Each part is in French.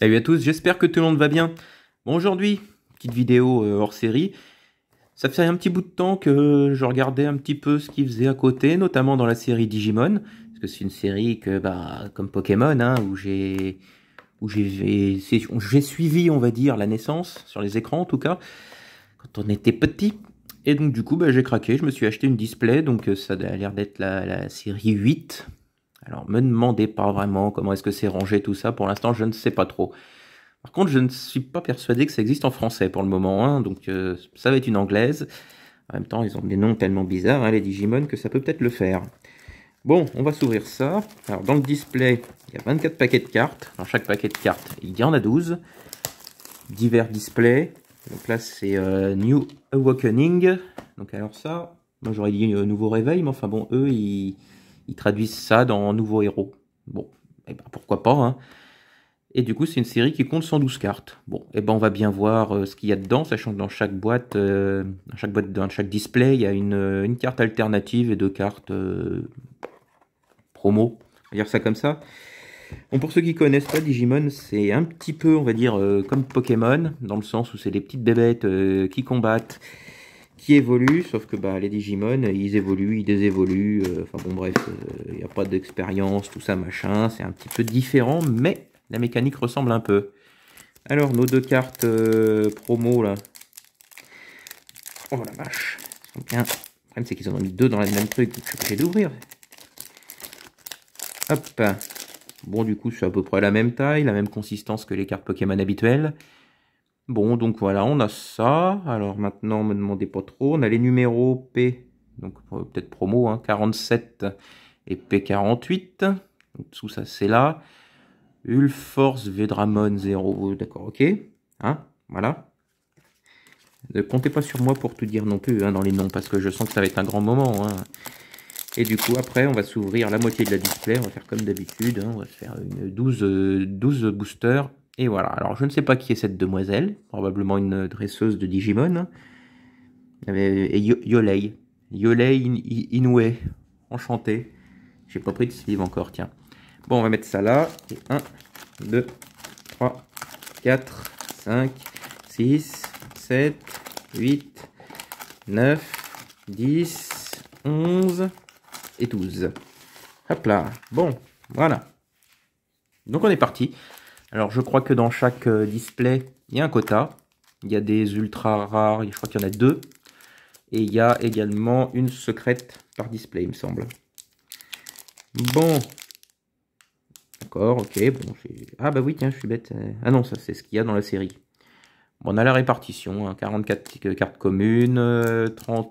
Salut à tous, j'espère que tout le monde va bien. Bon, aujourd'hui, petite vidéo euh, hors série. Ça fait un petit bout de temps que je regardais un petit peu ce qu'ils faisait à côté, notamment dans la série Digimon, parce que c'est une série que, bah, comme Pokémon, hein, où j'ai où suivi, on va dire, la naissance sur les écrans en tout cas, quand on était petit. Et donc du coup, bah, j'ai craqué, je me suis acheté une display, donc euh, ça a l'air d'être la, la série 8, alors me demandez pas vraiment comment est-ce que c'est rangé tout ça, pour l'instant je ne sais pas trop. Par contre je ne suis pas persuadé que ça existe en français pour le moment, hein. donc euh, ça va être une anglaise. En même temps ils ont des noms tellement bizarres, hein, les Digimon, que ça peut peut-être le faire. Bon, on va s'ouvrir ça. Alors dans le display, il y a 24 paquets de cartes. Dans chaque paquet de cartes, il y en a 12. Divers displays. Donc là c'est euh, New Awakening. Donc alors ça, moi j'aurais dit euh, Nouveau Réveil, mais enfin bon, eux ils ils traduisent ça dans Nouveau Héros. Bon, eh ben, pourquoi pas, hein. Et du coup, c'est une série qui compte 112 cartes. Bon, et eh ben on va bien voir euh, ce qu'il y a dedans, sachant que dans chaque boîte, euh, dans chaque boîte, dans chaque display, il y a une, euh, carte alternative et deux cartes promo. On va dire ça comme ça. Bon, pour ceux qui connaissent pas Digimon, c'est un petit peu, on va dire, comme Pokémon, dans le sens où c'est des petites bébêtes qui combattent qui évoluent, sauf que bah, les Digimon, ils évoluent, ils désévoluent, euh, enfin bon bref, il euh, n'y a pas d'expérience, tout ça machin, c'est un petit peu différent, mais la mécanique ressemble un peu. Alors nos deux cartes euh, promo là, oh la vache, bien, le problème c'est qu'ils en ont mis deux dans la même truc, je suis obligé d'ouvrir. Hop, Bon, du coup, c'est à peu près la même taille, la même consistance que les cartes Pokémon habituelles. Bon, donc voilà, on a ça. Alors maintenant, ne me demandez pas trop. On a les numéros P, donc euh, peut-être promo, hein, 47 et P48. Donc tout ça, c'est là. Ulforce Vedramon 0, d'accord, ok. Hein, voilà. Ne comptez pas sur moi pour tout dire non plus hein, dans les noms, parce que je sens que ça va être un grand moment. Hein. Et du coup, après, on va s'ouvrir la moitié de la display. On va faire comme d'habitude. Hein. On va faire une 12, 12 euh, boosters et voilà, alors je ne sais pas qui est cette demoiselle, probablement une dresseuse de Digimon. Et Yolei, Yolei In Inoue, enchanté. J'ai pas pris de sleeve encore, tiens. Bon, on va mettre ça là. Et 1, 2, 3, 4, 5, 6, 7, 8, 9, 10, 11 et 12. Hop là, bon, voilà. Donc on est parti. Alors je crois que dans chaque euh, display, il y a un quota. Il y a des ultra rares, je crois qu'il y en a deux. Et il y a également une secrète par display, il me semble. Bon. D'accord, ok. Bon, ah bah oui, tiens, je suis bête. Euh, ah non, ça c'est ce qu'il y a dans la série. Bon, on a la répartition, 44 hein. euh, cartes communes, 30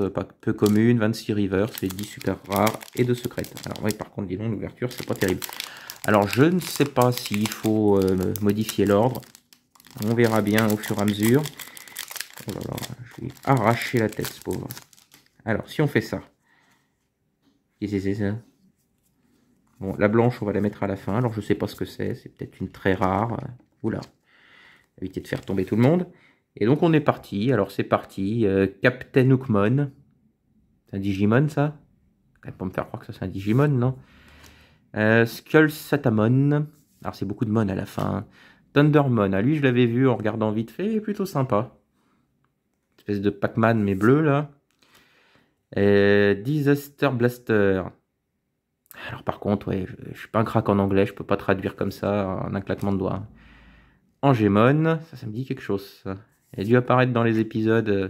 euh, euh, pas peu communes, 26 rivers, c'est 10 super rares et 2 secrètes. Alors oui, par contre, disons l'ouverture, c'est pas terrible. Alors je ne sais pas s'il faut modifier l'ordre. On verra bien au fur et à mesure. Oh là là, je vais arracher la tête, ce pauvre. Alors, si on fait ça. Bon, la blanche, on va la mettre à la fin. Alors, je ne sais pas ce que c'est. C'est peut-être une très rare. Oula, éviter de faire tomber tout le monde. Et donc on est parti, alors c'est parti, euh, Captain Hookmon, c'est un Digimon ça Pas me faire croire que ça c'est un Digimon, non euh, Skull Satamon, alors c'est beaucoup de mon à la fin. Thundermon, ah, lui je l'avais vu en regardant vite fait, plutôt sympa. espèce de Pac-Man mais bleu là. Euh, Disaster Blaster. Alors par contre, ouais, je, je suis pas un crack en anglais, je peux pas traduire comme ça en un claquement de doigts. Angemon, ça, me dit quelque chose. Elle a dû apparaître dans les épisodes euh,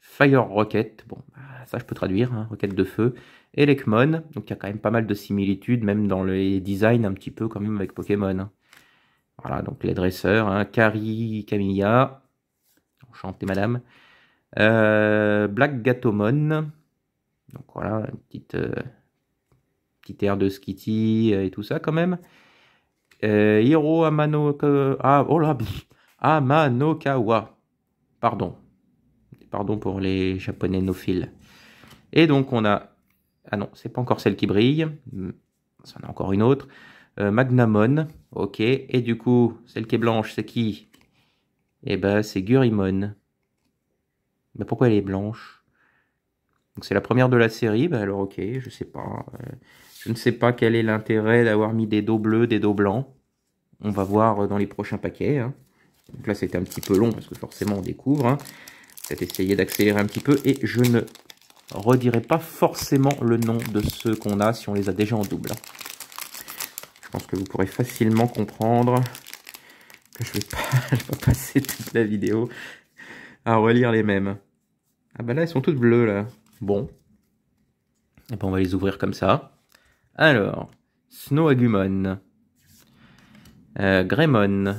Fire Rocket, bon, bah, ça je peux traduire, hein, Rocket de feu, et Lekmon, donc il y a quand même pas mal de similitudes, même dans les designs un petit peu quand même avec Pokémon. Hein. Voilà, donc les dresseurs, hein, Kari, Camilla, enchanté madame, euh, Black Gatomon, donc voilà, une petite, euh, petite air de Skitty et tout ça quand même. Euh, Hiro Amano Ah, oh Amanokawa. Pardon. Pardon pour les japonais nophiles. Et donc on a... Ah non, c'est pas encore celle qui brille. Ça en a encore une autre. Euh, Magnamon, ok. Et du coup, celle qui est blanche, c'est qui Eh ben, c'est Gurimon. mais ben, pourquoi elle est blanche Donc c'est la première de la série. Ben alors ok, je sais pas. Euh, je ne sais pas quel est l'intérêt d'avoir mis des dos bleus, des dos blancs. On va voir euh, dans les prochains paquets. Hein. Donc là, c'était un petit peu long parce que forcément, on découvre. Hein. peut essayer d'accélérer un petit peu. Et je ne redirai pas forcément le nom de ceux qu'on a si on les a déjà en double. Hein. Je pense que vous pourrez facilement comprendre que je ne vais, pas, passer toute la vidéo à relire les mêmes. Ah ben là, elles sont toutes bleus. là. Bon. Et eh ben, on va les ouvrir comme ça. Alors, Snowagumon. euh, Greymon,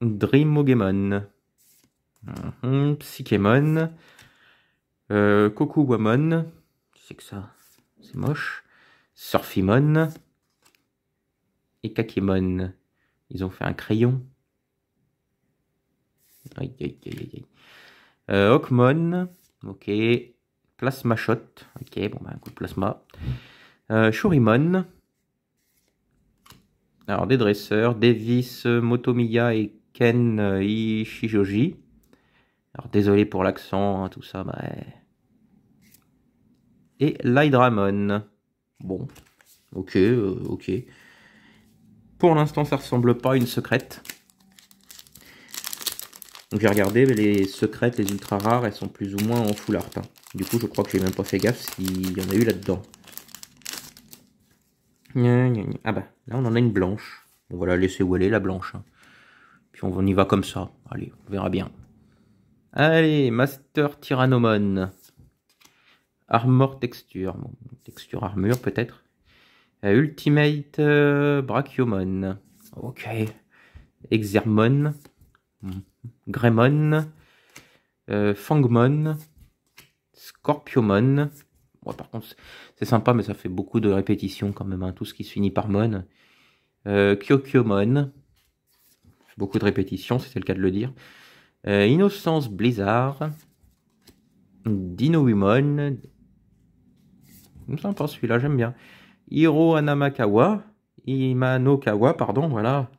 Dreamogemon, Cocowamon. Mhm, Psychemon, euh, Kokuwamon, c'est que ça, c'est moche, Surfimon et Kakemon. Ils ont fait un crayon. Aïe, aïe, aïe, aïe. Euh, ok. shot. ok, bon, ben, un coup de plasma. Euh, Shurimon. Alors, des dresseurs, Davis, Motomiya et Ken euh, Ishijoji. Alors, désolé pour l'accent, hein, tout ça, bah... Et Lydramon. Bon, ok, euh, ok. Pour l'instant, ça ressemble pas à une secrète. Donc j'ai regardé, les secrètes, les ultra rares, elles sont plus ou moins en full art. Hein. Du coup, je crois que j'ai même pas fait gaffe s'il y en a eu là-dedans. Ah bah, là on en a une blanche. On va la laisser où elle est, la blanche. Hein. Puis on y va comme ça. Allez, on verra bien. Allez, Master Tyrannomon. Armor Texture. texture armure peut-être. Euh, Ultimate euh, Brachiomon. Ok. Exermon. Hmm. Gremon. Euh, Fangmon. Scorpiomon par contre, c'est sympa, mais ça fait beaucoup de répétitions quand même. Hein. Tout ce qui se finit par Mon. Euh, Kyokyomon. Beaucoup de répétitions, c'était le cas de le dire. Euh, Innocence Blizzard. Dinowimon. Hmm, sympa celui-là, j'aime bien. Hiro Anamakawa. Imanokawa, pardon, voilà.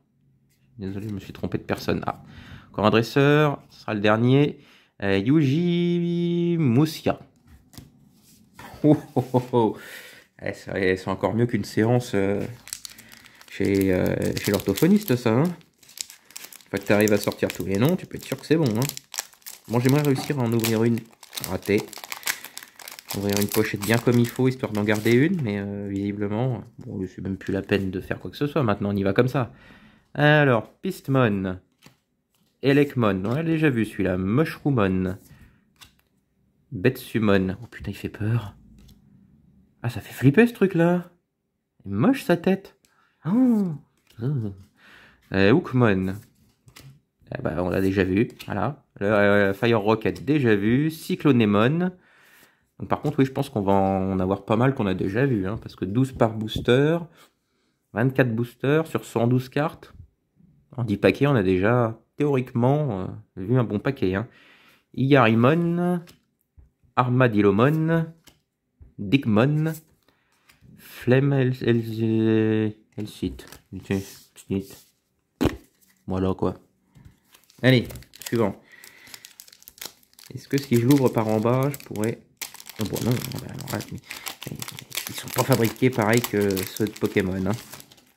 Désolé, je me suis trompé de personne. Ah, encore un dresseur, ce sera le dernier. Euh, Yuji Musia. Oh, oh, oh, oh. Eh, eh, c'est encore mieux qu'une séance euh, euh, chez, l'orthophoniste, ça. Une hein. fois que tu arrives à sortir tous les noms, tu peux être sûr que c'est bon. Hein. bon, j'aimerais réussir à en ouvrir une. Raté. Ouvrir une pochette bien comme il faut, histoire d'en garder une, mais euh, visiblement, bon, suis même plus la peine de faire quoi que ce soit. Maintenant, on y va comme ça. Alors, Pistmon. Elecmon. On l'a déjà vu celui-là. Mushroomon. Betsumon. Oh putain, il fait peur. Ah, ça fait flipper ce truc-là. Moche sa tête. Oh. Euh, euh, Hookmon. Eh ben, on l'a déjà vu. Voilà. Le, euh, Fire Rocket, déjà vu. Cyclonemon. par contre, oui, je pense qu'on va en avoir pas mal qu'on a déjà vu. Hein, parce que 12 par booster, 24 boosters sur 112 cartes. En 10 paquets, on a déjà théoriquement vu un bon paquet. Hein. Armadilomon. Armadillomon, Digmon. Flemme Elsit. Voilà quoi. Allez, suivant. Est-ce que si je l'ouvre par en bas, je pourrais... Non, oh, bon, non, bah, ils sont pas fabriqués pareil que ceux de Pokémon. Hein.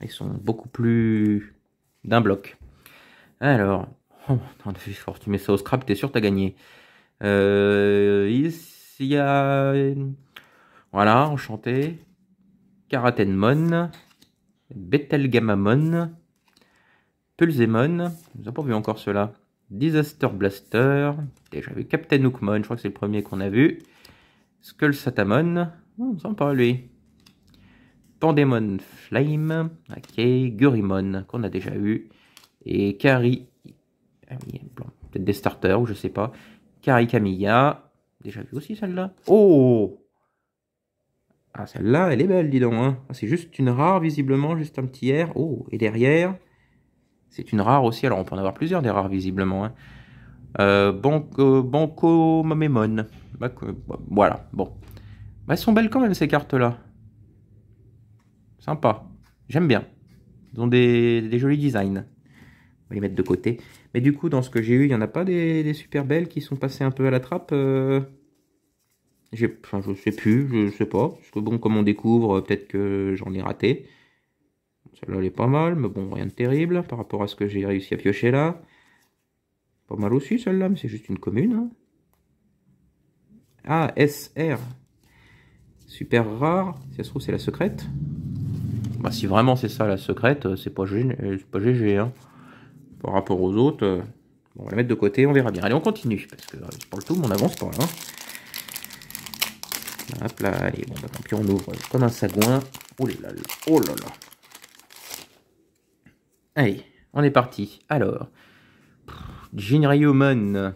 Ils sont beaucoup plus d'un bloc. Alors, oh, fort, tu mets ça au scrap, t'es sûr t'as gagné. Euh, il y a voilà, enchanté. Karatenmon. Betelgamamon. Pulsemon. Nous pas vu encore cela. Disaster Blaster. Déjà vu Captain Hookmon, je crois que c'est le premier qu'on a vu. Skull Satamon. Oh, hmm, sympa lui. Pandemon Flame. Ok. Gurimon, qu'on a déjà vu. Et Kari. Ah peut-être des starters ou je sais pas. Kari Camilla. Déjà vu aussi celle-là. Oh ah, celle-là, elle est belle, dis donc. Hein. C'est juste une rare, visiblement, juste un petit air. Oh, et derrière, c'est une rare aussi. Alors, on peut en avoir plusieurs des rares, visiblement. Hein. Euh, banco, Mamemon bah, bah, Voilà, bon. Bah, elles sont belles quand même, ces cartes-là. Sympa. J'aime bien. Elles ont des, jolis designs. On va les mettre de côté. Mais du coup, dans ce que j'ai eu, il n'y en a pas des, super belles qui sont passées un peu à la trappe euh je sais plus, je sais pas. Parce que bon, comme on découvre, euh, peut-être que j'en ai raté. Celle-là, elle est pas mal, mais bon, rien de terrible par rapport à ce que j'ai réussi à piocher là. Pas mal aussi, celle-là, mais c'est juste une commune. Hein. Ah, SR. Super rare. Si ça se trouve, c'est la secrète. Bah, si vraiment c'est ça la secrète, euh, c'est pas, euh, pas GG. Hein. Par rapport aux autres, on va la mettre de côté, on verra bien. Allez, on continue, parce que pour le tout, on avance pas. Hein. Hop là, allez, bon, bah, tant on ouvre comme un sagouin. Oh là là, oh là là. Allez, on est parti. Alors, Jinryumon,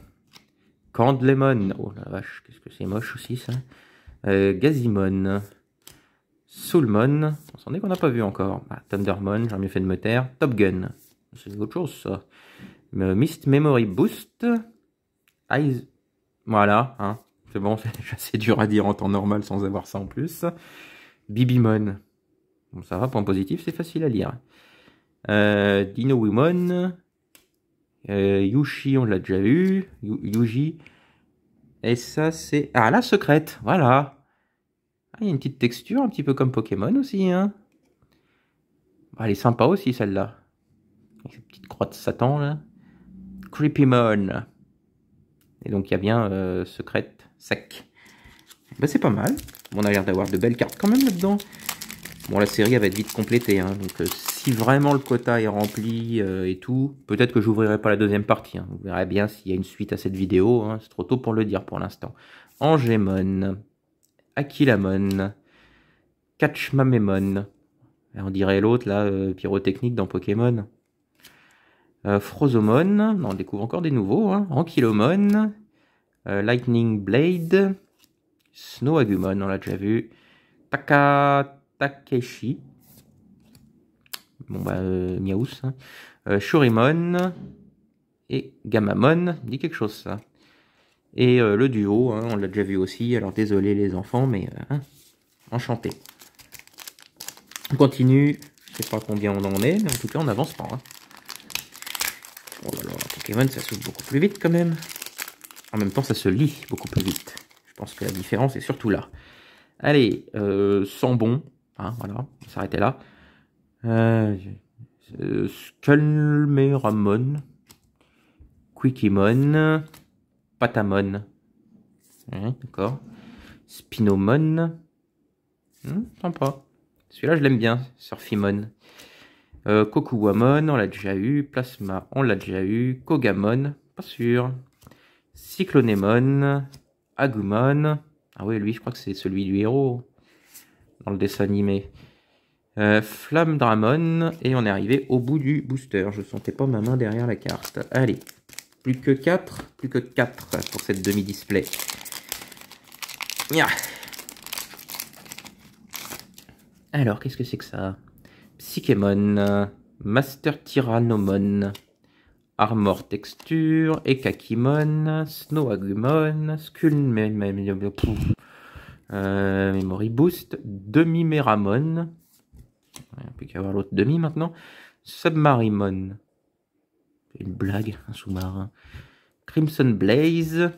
Candlemon, oh la vache, qu'est-ce que c'est moche aussi ça. Euh, Gazimon, Soulmon, on s'en est qu'on n'a pas vu encore. Bah, Thundermon, j'aurais mieux fait de me taire. Top Gun, c'est autre chose ça. Euh, Mist Memory Boost, Eyes, voilà, hein, c'est bon, c'est assez dur à dire en temps normal sans avoir ça en plus. Bibimon. Bon, ça va, point positif, c'est facile à lire. Euh, Dino Wimon. Euh, Yushi, on l'a déjà eu. Yuji. Et ça, c'est... Ah, la secrète, voilà. Ah, il y a une petite texture, un petit peu comme Pokémon aussi. Hein. bah elle est sympa aussi, celle-là. cette petite croix de Satan, là. Creepymon. Et donc, il y a bien euh, secrète sac. Bah, c'est pas mal. On a l'air d'avoir de belles cartes quand même là-dedans. Bon, la série, va être vite complétée. Hein. donc, euh, si vraiment le quota est rempli euh, et tout, peut-être que j'ouvrirai pas la deuxième partie. Hein. Vous verrez bien s'il y a une suite à cette vidéo. Hein. c'est trop tôt pour le dire pour l'instant. Angemon. Aquilamon. Catchmamémon. On dirait l'autre, là, euh, pyrotechnique dans Pokémon. Frozomon. On découvre encore des nouveaux. Ankylomon. Euh, Lightning Blade. Snow Agumon, on l'a déjà vu. Taka Takeshi. Bon bah, euh, hein. euh, Shurimon. Et Gamamon. Dit quelque chose ça. Et le duo, hein, on l'a déjà vu aussi. Alors désolé les enfants, mais hein, enchanté. On continue. Je sais pas combien on en est, mais en tout cas on avance pas. Oh là là, Pokémon ça s'ouvre beaucoup plus vite quand même. En même temps, ça se lit beaucoup plus vite. Je pense que la différence est surtout là. Allez, euh, sans bon. Hein, voilà, on va s'arrêter là. Euh, euh Skalmeramon. Quickimon. Patamon. Hein, d'accord. Spinomon. Hum, sympa. Celui-là, je l'aime bien. Surfimon. Euh, Kokuwamon, on l'a déjà eu. Plasma, on l'a déjà eu. Kogamon, pas sûr. Cyclonémon, Agumon. Ah oui, lui, je crois que c'est celui du héros dans le dessin animé. Euh, Flamme Dramon, et on est arrivé au bout du booster. Je sentais pas ma main derrière la carte. Allez, plus que 4, plus que 4 pour cette demi-display. Alors, qu'est-ce que c'est que ça Psychémon, Master Tyrannomon, Armor Texture, Ekakimon, Snow Agumon, Skull euh, Memory Boost, Demi Meramon, il n'y a qu'à avoir l'autre demi maintenant, Submarimon, une blague, un sous-marin, Crimson Blaze,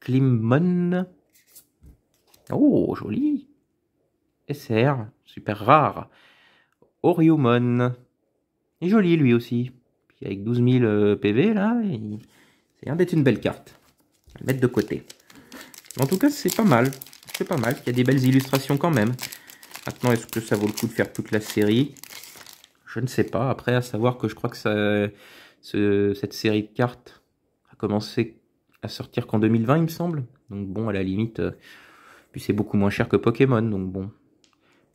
Climmon, oh joli, SR, super rare, Oriumon, joli lui aussi avec 12 000 PV là, c'est bien d'être une belle carte. À mettre de côté. en tout cas, c'est pas mal. C'est pas mal. Il y a des belles illustrations quand même. Maintenant, est-ce que ça vaut le coup de faire toute la série Je ne sais pas. Après, à savoir que je crois que cette série de cartes a commencé à sortir qu'en 2020, il me semble. Donc bon, à la limite, euh, puis c'est beaucoup moins cher que Pokémon. Donc bon,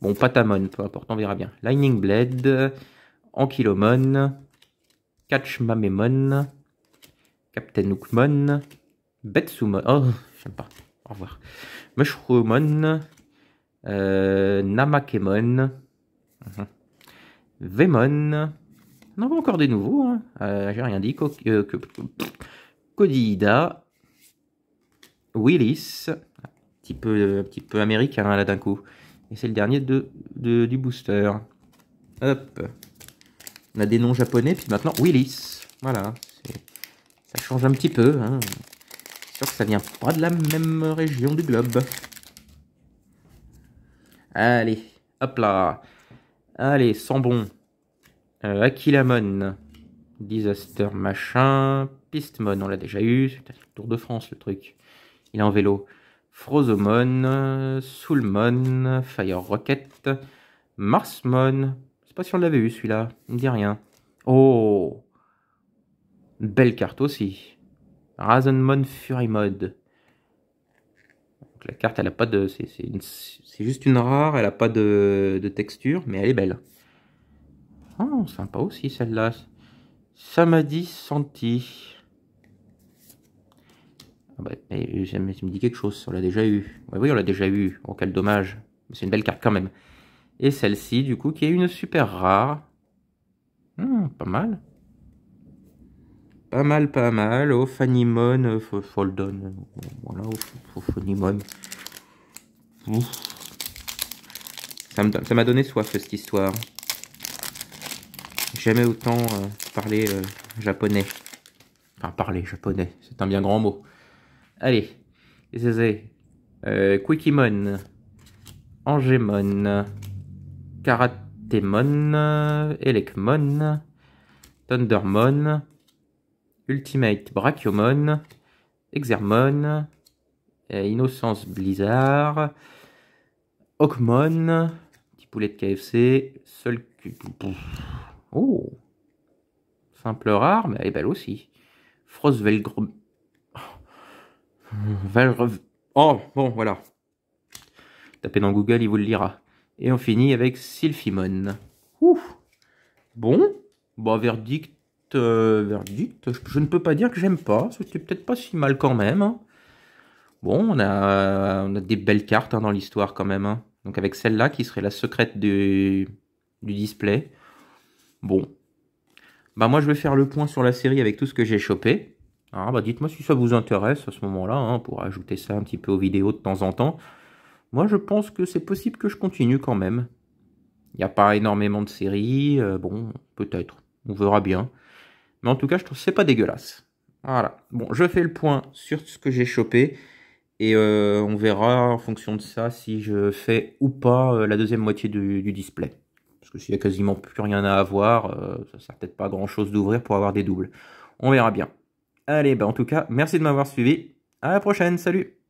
bon Patamon, peu importe, on verra bien. Lightning Blade, Ankylomon, Catch Mamemon, Captain Hookmon, Betsumon, oh, j'aime pas, au revoir, Mushroomon, euh, Namakemon, mhm. Vemon, on en encore des nouveaux, hein. euh, j'ai rien dit, Kodida, euh, Willis, un petit peu, américain là d'un coup, et c'est le dernier de, de, du booster. Hop. On a des noms japonais, puis maintenant Willis. Voilà, ça change un petit peu. Hein. Sûr que ça vient pas de la même région du globe. Allez, hop là. Allez, Sambon. Euh, Aquilamon. Disaster machin. Pistmon, on l'a déjà eu. peut-être le Tour de France, le truc. Il est en vélo. Frozomon. Soulmon. Fire Rocket. Marsmon sais pas si on l'avait eu celui-là. Il me dit rien. Oh Belle carte aussi. Razenmon Fury Mode. la carte, elle a pas de. C'est juste une rare, elle n'a pas de, texture, mais elle est belle. Oh, sympa aussi celle-là. Samadhi Santi. Ah bah, mais, me dit quelque chose, on l'a déjà eu. oui, on l'a déjà eu. Oh, quel dommage. c'est une belle carte quand même. Et celle-ci, du coup, qui est une super rare. Hmm, pas mal. Pas mal, pas mal. Au Fanimon, Foldon. Voilà, oh, au, Fanimon. Ça m'a donné soif, cette histoire. Jamais autant euh, parler euh, japonais. Enfin, parler japonais, c'est un bien grand mot. Allez, c'est euh, Quikimon, Angemon, Karatemon, Elecmon, Thundermon, Ultimate Brachiomon, Exermon, Innocence Blizzard, Hawkmon, petit poulet de KFC, seul... Oh Simple rare, mais elle est belle aussi. Frostvelgr... Oh, bon, voilà. Tapez dans Google, il vous le lira. Et on finit avec Sylphimon. ouf Bon, Bon bah, verdict, euh, verdict, je ne peux pas dire que j'aime pas, c'était peut-être pas si mal quand même. Hein. Bon, on a, des belles cartes hein, dans l'histoire quand même. Hein. Donc avec celle-là qui serait la secrète du, du display. Bon. Bah moi je vais faire le point sur la série avec tout ce que j'ai chopé. Ah, bah dites-moi si ça vous intéresse à ce moment-là, pour ajouter ça un petit peu aux vidéos de temps en temps moi je pense que c'est possible que je continue quand même. Il n'y a pas énormément de séries, euh, bon, peut-être, on verra bien. Mais en tout cas, je trouve que c'est pas dégueulasse. Voilà. Bon, je fais le point sur ce que j'ai chopé. Et euh, on verra en fonction de ça si je fais ou pas euh, la deuxième moitié du, display. Parce que s'il n'y a quasiment plus rien à avoir, ça sert peut-être pas grand chose d'ouvrir pour avoir des doubles. On verra bien. Allez, bah en tout cas, merci de m'avoir suivi. À la prochaine, salut